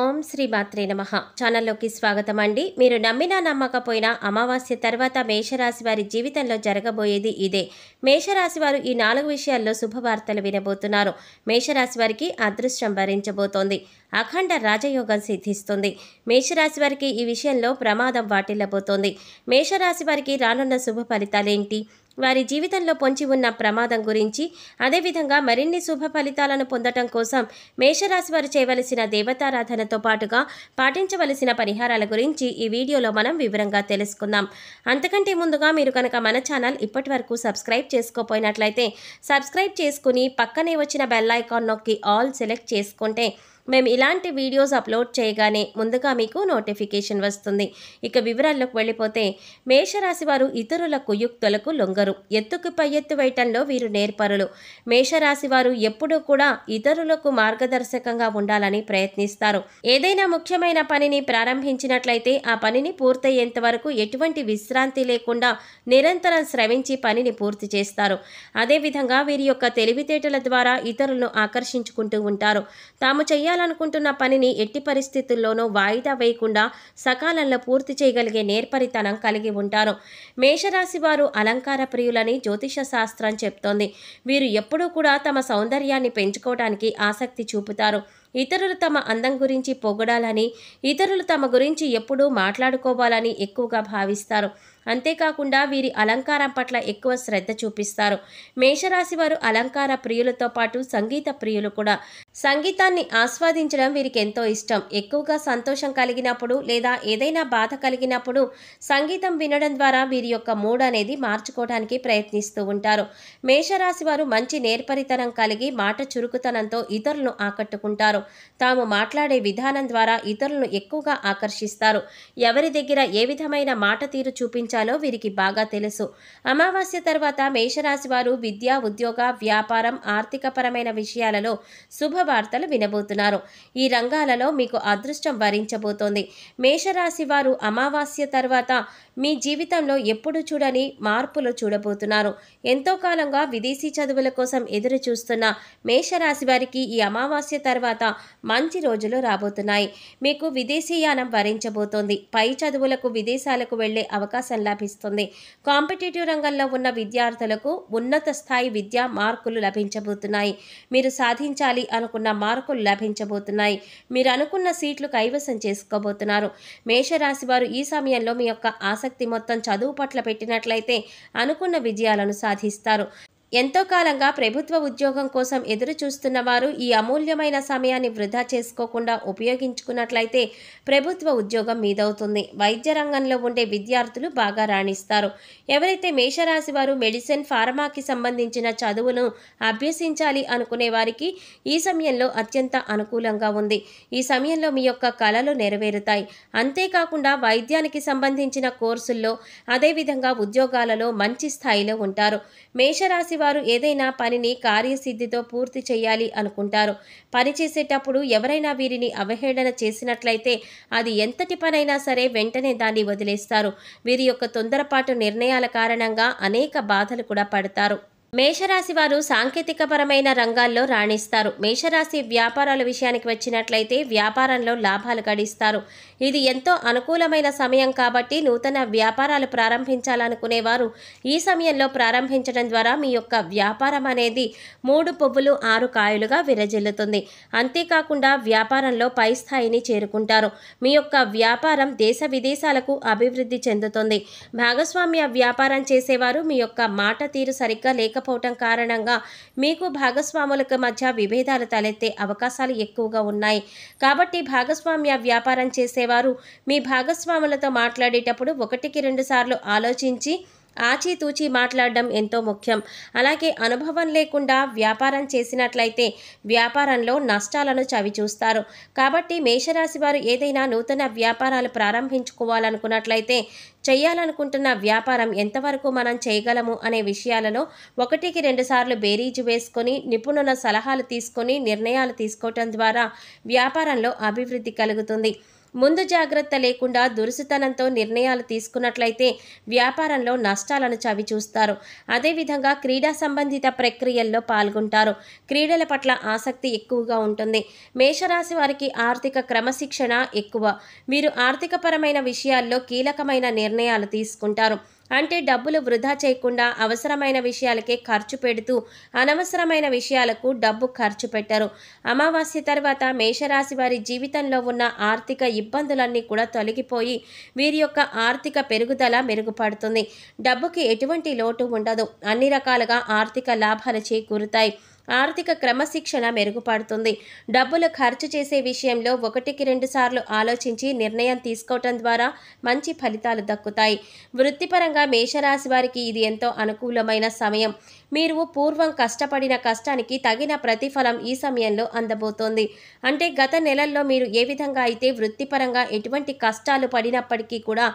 ఓం శ్రీ మాత్రే నమ ఛానల్లోకి స్వాగతం అండి మీరు నమ్మినా నమ్మకపోయినా అమావాస్య తర్వాత మేషరాశి వారి జీవితంలో జరగబోయేది ఇదే మేషరాశి వారు ఈ నాలుగు విషయాల్లో శుభవార్తలు వినబోతున్నారు మేషరాశి వారికి అదృష్టం భరించబోతోంది అఖండ రాజయోగం సిద్ధిస్తుంది మేషరాశి వారికి ఈ విషయంలో ప్రమాదం వాటిల్లబోతోంది మేషరాశి వారికి రానున్న శుభ ఫలితాలేంటి వారి జీవితంలో పొంచి ఉన్న ప్రమాదం గురించి అదేవిధంగా మరిన్ని శుభ ఫలితాలను పొందటం కోసం మేషరాశి వారు చేయవలసిన దేవతారాధనతో పాటుగా పాటించవలసిన పరిహారాల గురించి ఈ వీడియోలో మనం వివరంగా తెలుసుకుందాం అంతకంటే ముందుగా మీరు కనుక మన ఛానల్ ఇప్పటి వరకు సబ్స్క్రైబ్ చేసుకోపోయినట్లయితే సబ్స్క్రైబ్ చేసుకుని పక్కనే వచ్చిన బెల్ ఐకాన్ నొక్కి ఆల్ సెలెక్ట్ చేసుకుంటే మేము ఇలాంటి వీడియోస్ అప్లోడ్ చేయగానే ముందుగా మీకు నోటిఫికేషన్ వస్తుంది ఇక వివరాల్లోకి వెళ్ళిపోతే మేషరాశి వారు ఇతరుల కుయుక్తులకు లొంగరు ఎత్తుకు పై ఎత్తు వేయటంలో వీరు నేర్పరులు మేషరాశి వారు ఎప్పుడూ కూడా ఇతరులకు మార్గదర్శకంగా ఉండాలని ప్రయత్నిస్తారు ఏదైనా ముఖ్యమైన పనిని ప్రారంభించినట్లయితే ఆ పనిని పూర్తయ్యేంత వరకు ఎటువంటి విశ్రాంతి లేకుండా నిరంతరం శ్రవించి పనిని పూర్తి చేస్తారు అదేవిధంగా వీరి యొక్క తెలివితేటల ద్వారా ఇతరులను ఆకర్షించుకుంటూ ఉంటారు తాము చేయాలి చేయాలనుకుంటున్న పనిని ఎట్టి పరిస్థితుల్లోనూ వాయిదా వేయకుండా సకాలంలో పూర్తి చేయగలిగే నేర్పరితనం కలిగి ఉంటారు మేషరాశి వారు అలంకార ప్రియులని జ్యోతిష శాస్త్రం చెప్తోంది వీరు ఎప్పుడూ కూడా తమ సౌందర్యాన్ని పెంచుకోవడానికి ఆసక్తి చూపుతారు ఇతరులు తమ అందం గురించి పొగడాలని ఇతరులు తమ గురించి ఎప్పుడూ మాట్లాడుకోవాలని ఎక్కువగా భావిస్తారు అంతేకాకుండా వీరి అలంకారం పట్ల ఎక్కువ శ్రద్ధ చూపిస్తారు మేషరాశి వారు అలంకార ప్రియులతో పాటు సంగీత ప్రియులు కూడా సంగీతాన్ని ఆస్వాదించడం వీరికి ఎంతో ఇష్టం ఎక్కువగా సంతోషం కలిగినప్పుడు లేదా ఏదైనా బాధ కలిగినప్పుడు సంగీతం వినడం ద్వారా వీరి యొక్క మూడ్ అనేది మార్చుకోవడానికి ప్రయత్నిస్తూ ఉంటారు మేషరాశి వారు మంచి నేర్పరితనం కలిగి మాట చురుకుతనంతో ఇతరులను ఆకట్టుకుంటారు చేస్తారు తాము మాట్లాడే విధానం ద్వారా ఇతరులను ఎక్కువగా ఆకర్షిస్తారు ఎవరి దగ్గర ఏ విధమైన మాట తీరు చూపించాలో వీరికి బాగా తెలుసు అమావాస్య తర్వాత మేషరాశి వారు విద్య ఉద్యోగ వ్యాపారం ఆర్థికపరమైన విషయాలలో శుభవార్తలు వినబోతున్నారు ఈ రంగాలలో మీకు అదృష్టం వరించబోతోంది మేషరాశి వారు అమావాస్య తర్వాత మీ జీవితంలో ఎప్పుడు చూడని మార్పులు చూడబోతున్నారు ఎంతో కాలంగా విదేశీ చదువుల కోసం ఎదురు చూస్తున్న మేషరాశి వారికి ఈ అమావాస్య తర్వాత మంచి రోజులు రాబోతున్నాయి మీకు విదేశీయానం వరించబోతోంది పై చదువులకు విదేశాలకు వెళ్లే అవకాశం లభిస్తుంది కాంపిటేటివ్ రంగంలో ఉన్న విద్యార్థులకు ఉన్నత స్థాయి విద్యా మార్కులు లభించబోతున్నాయి మీరు సాధించాలి అనుకున్న మార్కులు లభించబోతున్నాయి మీరు అనుకున్న సీట్లు కైవసం చేసుకోబోతున్నారు మేషరాశి వారు ఈ సమయంలో మీ యొక్క ఆసక్తి ఆసక్తి మొత్తం చదువు పట్ల పెట్టినట్లయితే అనుకున్న విజయాలను సాధిస్తారు ఎంతో కాలంగా ప్రభుత్వ ఉద్యోగం కోసం ఎదురు చూస్తున్న వారు ఈ అమూల్యమైన సమయాన్ని వృధా చేసుకోకుండా ఉపయోగించుకున్నట్లయితే ప్రభుత్వ ఉద్యోగం మీదవుతుంది వైద్య రంగంలో ఉండే విద్యార్థులు బాగా రాణిస్తారు ఎవరైతే మేషరాశి వారు మెడిసిన్ ఫార్మాకి సంబంధించిన చదువును అభ్యసించాలి అనుకునే వారికి ఈ సమయంలో అత్యంత అనుకూలంగా ఉంది ఈ సమయంలో మీ యొక్క కళలు నెరవేరుతాయి అంతేకాకుండా వైద్యానికి సంబంధించిన కోర్సుల్లో అదేవిధంగా ఉద్యోగాలలో మంచి స్థాయిలో ఉంటారు మేషరాశి వారు ఏదైనా పనిని కార్యసిద్ధితో పూర్తి చేయాలి అనుకుంటారు పని చేసేటప్పుడు ఎవరైనా వీరిని అవహేళన చేసినట్లయితే అది ఎంతటి పనైనా సరే వెంటనే దాన్ని వదిలేస్తారు వీరి యొక్క తొందరపాటు నిర్ణయాల కారణంగా అనేక బాధలు కూడా పడతారు మేషరాశి వారు సాంకేతికపరమైన రంగాల్లో రాణిస్తారు మేషరాశి వ్యాపారాల విషయానికి వచ్చినట్లయితే వ్యాపారంలో లాభాలు గడిస్తారు ఇది ఎంతో అనుకూలమైన సమయం కాబట్టి నూతన వ్యాపారాలు ప్రారంభించాలనుకునేవారు ఈ సమయంలో ప్రారంభించడం ద్వారా మీ యొక్క వ్యాపారం అనేది మూడు పువ్వులు ఆరు కాయలుగా విరజిల్లుతుంది అంతేకాకుండా వ్యాపారంలో పై స్థాయిని చేరుకుంటారు మీ యొక్క వ్యాపారం దేశ విదేశాలకు అభివృద్ధి చెందుతుంది భాగస్వామ్య వ్యాపారం చేసేవారు మీ యొక్క మాట తీరు సరిగ్గా లేక లేకపోవటం కారణంగా మీకు భాగస్వాములకు మధ్య విభేదాలు తలెత్తే అవకాశాలు ఎక్కువగా ఉన్నాయి కాబట్టి భాగస్వామ్య వ్యాపారం చేసేవారు మీ భాగస్వాములతో మాట్లాడేటప్పుడు ఒకటికి రెండు సార్లు ఆలోచించి ఆచితూచి మాట్లాడడం ఎంతో ముఖ్యం అలాగే అనుభవం లేకుండా వ్యాపారం చేసినట్లయితే వ్యాపారంలో నష్టాలను చవిచూస్తారు కాబట్టి మేషరాశి వారు ఏదైనా నూతన వ్యాపారాలు ప్రారంభించుకోవాలనుకున్నట్లయితే చేయాలనుకుంటున్న వ్యాపారం ఎంతవరకు మనం చేయగలము అనే విషయాలలో ఒకటికి రెండుసార్లు బేరీజు వేసుకొని నిపుణుల సలహాలు తీసుకొని నిర్ణయాలు తీసుకోవటం ద్వారా వ్యాపారంలో అభివృద్ధి కలుగుతుంది ముందు జాగ్రత్త లేకుండా దురుసుతనంతో నిర్ణయాలు తీసుకున్నట్లయితే వ్యాపారంలో నష్టాలను చవి చూస్తారు అదేవిధంగా క్రీడా సంబంధిత ప్రక్రియల్లో పాల్గొంటారు క్రీడల పట్ల ఆసక్తి ఎక్కువగా ఉంటుంది మేషరాశి వారికి ఆర్థిక క్రమశిక్షణ ఎక్కువ వీరు ఆర్థికపరమైన విషయాల్లో కీలకమైన నిర్ణయాలు తీసుకుంటారు అంటే డబ్బులు వృధా చేయకుండా అవసరమైన విషయాలకే ఖర్చు పెడుతూ అనవసరమైన విషయాలకు డబ్బు ఖర్చు పెట్టరు అమావాస్య తర్వాత మేషరాశి వారి జీవితంలో ఉన్న ఆర్థిక ఇబ్బందులన్నీ కూడా తొలగిపోయి వీరి యొక్క ఆర్థిక పెరుగుదల మెరుగుపడుతుంది డబ్బుకి ఎటువంటి లోటు ఉండదు అన్ని రకాలుగా ఆర్థిక లాభాలు చేకూరుతాయి ఆర్థిక క్రమశిక్షణ మెరుగుపడుతుంది డబ్బులు ఖర్చు చేసే విషయంలో ఒకటికి రెండు సార్లు ఆలోచించి నిర్ణయం తీసుకోవటం ద్వారా మంచి ఫలితాలు దక్కుతాయి వృత్తిపరంగా మేషరాశి వారికి ఇది ఎంతో అనుకూలమైన సమయం మీరు పూర్వం కష్టపడిన కష్టానికి తగిన ప్రతిఫలం ఈ సమయంలో అందబోతోంది అంటే గత నెలల్లో మీరు ఏ విధంగా అయితే వృత్తిపరంగా ఎటువంటి కష్టాలు పడినప్పటికీ కూడా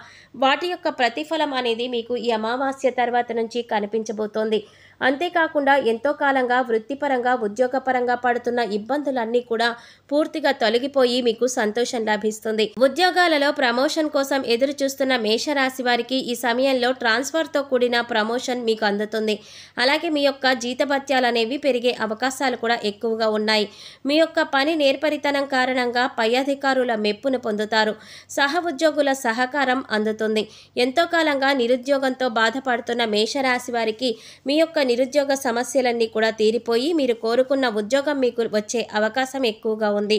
వాటి యొక్క ప్రతిఫలం అనేది మీకు ఈ అమావాస్య తర్వాత నుంచి కనిపించబోతోంది అంతేకాకుండా ఎంతో కాలంగా వృత్తిపరంగా ఉద్యోగపరంగా పడుతున్న ఇబ్బందులన్నీ కూడా పూర్తిగా తొలగిపోయి మీకు సంతోషం లభిస్తుంది ఉద్యోగాలలో ప్రమోషన్ కోసం ఎదురు చూస్తున్న మేషరాశి వారికి ఈ సమయంలో ట్రాన్స్ఫర్తో కూడిన ప్రమోషన్ మీకు అందుతుంది అలాగే మీ యొక్క జీతభత్యాలు అనేవి పెరిగే అవకాశాలు కూడా ఎక్కువగా ఉన్నాయి మీ యొక్క పని నేర్పరితనం కారణంగా పై అధికారుల మెప్పును పొందుతారు సహ ఉద్యోగుల సహకారం అందుతుంది ఎంతో కాలంగా నిరుద్యోగంతో బాధపడుతున్న మేషరాశి వారికి మీ యొక్క నిరుద్యోగ సమస్యలన్నీ కూడా తీరిపోయి మీరు కోరుకున్న ఉద్యోగం మీకు వచ్చే అవకాశం ఎక్కువగా ఉంది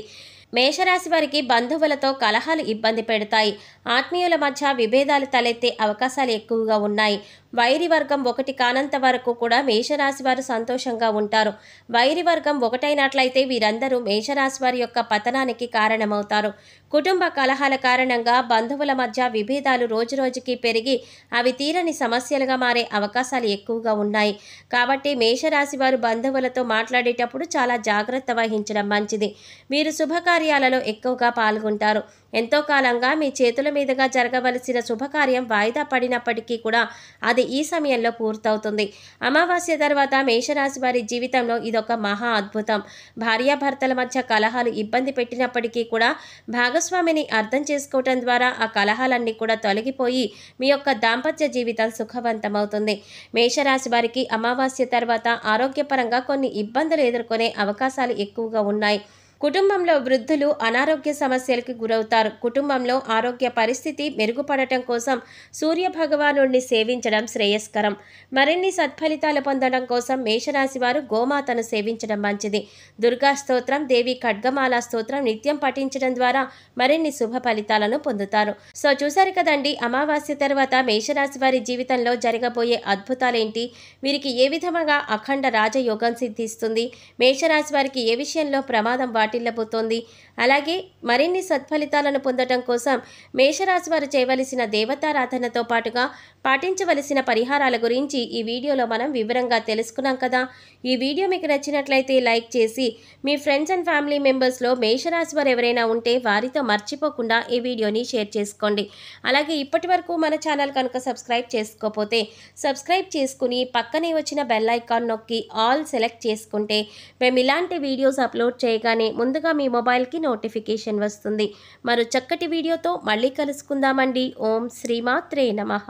మేషరాశి వారికి బంధువులతో కలహాలు ఇబ్బంది పెడతాయి ఆత్మీయుల మధ్య విభేదాలు తలెత్తే అవకాశాలు ఎక్కువగా ఉన్నాయి వైరి వర్గం ఒకటి కానంత వరకు కూడా మేషరాశి వారు సంతోషంగా ఉంటారు వైరి వర్గం ఒకటైనట్లయితే వీరందరూ మేషరాశి వారి యొక్క పతనానికి కారణమవుతారు కుటుంబ కలహాల కారణంగా బంధువుల మధ్య విభేదాలు రోజురోజుకి పెరిగి అవి తీరని సమస్యలుగా మారే అవకాశాలు ఎక్కువగా ఉన్నాయి కాబట్టి మేషరాశి వారు బంధువులతో మాట్లాడేటప్పుడు చాలా జాగ్రత్త వహించడం మంచిది మీరు శుభకార్య శుభకార్యాలలో ఎక్కువగా పాల్గొంటారు ఎంతో కాలంగా మీ చేతుల మీదుగా జరగవలసిన శుభకార్యం వాయిదా పడినప్పటికీ కూడా అది ఈ సమయంలో పూర్తవుతుంది అమావాస్య తర్వాత మేషరాశి వారి జీవితంలో ఇదొక మహా అద్భుతం భార్యాభర్తల మధ్య కలహాలు ఇబ్బంది పెట్టినప్పటికీ కూడా భాగస్వామిని అర్థం చేసుకోవటం ద్వారా ఆ కలహాలన్నీ కూడా తొలగిపోయి మీ యొక్క దాంపత్య జీవితం సుఖవంతమవుతుంది మేషరాశి వారికి అమావాస్య తర్వాత ఆరోగ్యపరంగా కొన్ని ఇబ్బందులు ఎదుర్కొనే అవకాశాలు ఎక్కువగా ఉన్నాయి కుటుంబంలో వృద్ధులు అనారోగ్య సమస్యలకు గురవుతారు కుటుంబంలో ఆరోగ్య పరిస్థితి మెరుగుపడటం కోసం సూర్య భగవానుడిని సేవించడం శ్రేయస్కరం మరిన్ని సత్ఫలితాలు పొందడం కోసం మేషరాశి వారు గోమాతను సేవించడం మంచిది దుర్గా స్తోత్రం దేవి ఖడ్గమాల స్తోత్రం నిత్యం పఠించడం ద్వారా మరిన్ని శుభ ఫలితాలను పొందుతారు సో చూశారు కదండి అమావాస్య తర్వాత మేషరాశి వారి జీవితంలో జరగబోయే అద్భుతాలేంటి వీరికి ఏ విధంగా అఖండ రాజయోగం సిద్ధిస్తుంది మేషరాశి వారికి ఏ విషయంలో ప్రమాదం వాటి పాటిల్లబోతోంది అలాగే మరిన్ని సత్ఫలితాలను పొందటం కోసం మేషరాశి వారు చేయవలసిన దేవతారాధనతో పాటుగా పాటించవలసిన పరిహారాల గురించి ఈ వీడియోలో మనం వివరంగా తెలుసుకున్నాం కదా ఈ వీడియో మీకు నచ్చినట్లయితే లైక్ చేసి మీ ఫ్రెండ్స్ అండ్ ఫ్యామిలీ మెంబర్స్లో మేషరాశి వారు ఎవరైనా ఉంటే వారితో మర్చిపోకుండా ఈ వీడియోని షేర్ చేసుకోండి అలాగే ఇప్పటి వరకు మన ఛానల్ కనుక సబ్స్క్రైబ్ చేసుకోకపోతే సబ్స్క్రైబ్ చేసుకుని పక్కనే వచ్చిన బెల్ ఐకాన్ నొక్కి ఆల్ సెలెక్ట్ చేసుకుంటే మేము ఇలాంటి వీడియోస్ అప్లోడ్ చేయగానే ముందుగా మీ మొబైల్కి నోటిఫికేషన్ వస్తుంది మరో చక్కటి వీడియోతో మళ్ళీ కలుసుకుందామండి ఓం శ్రీమాత్రే నమ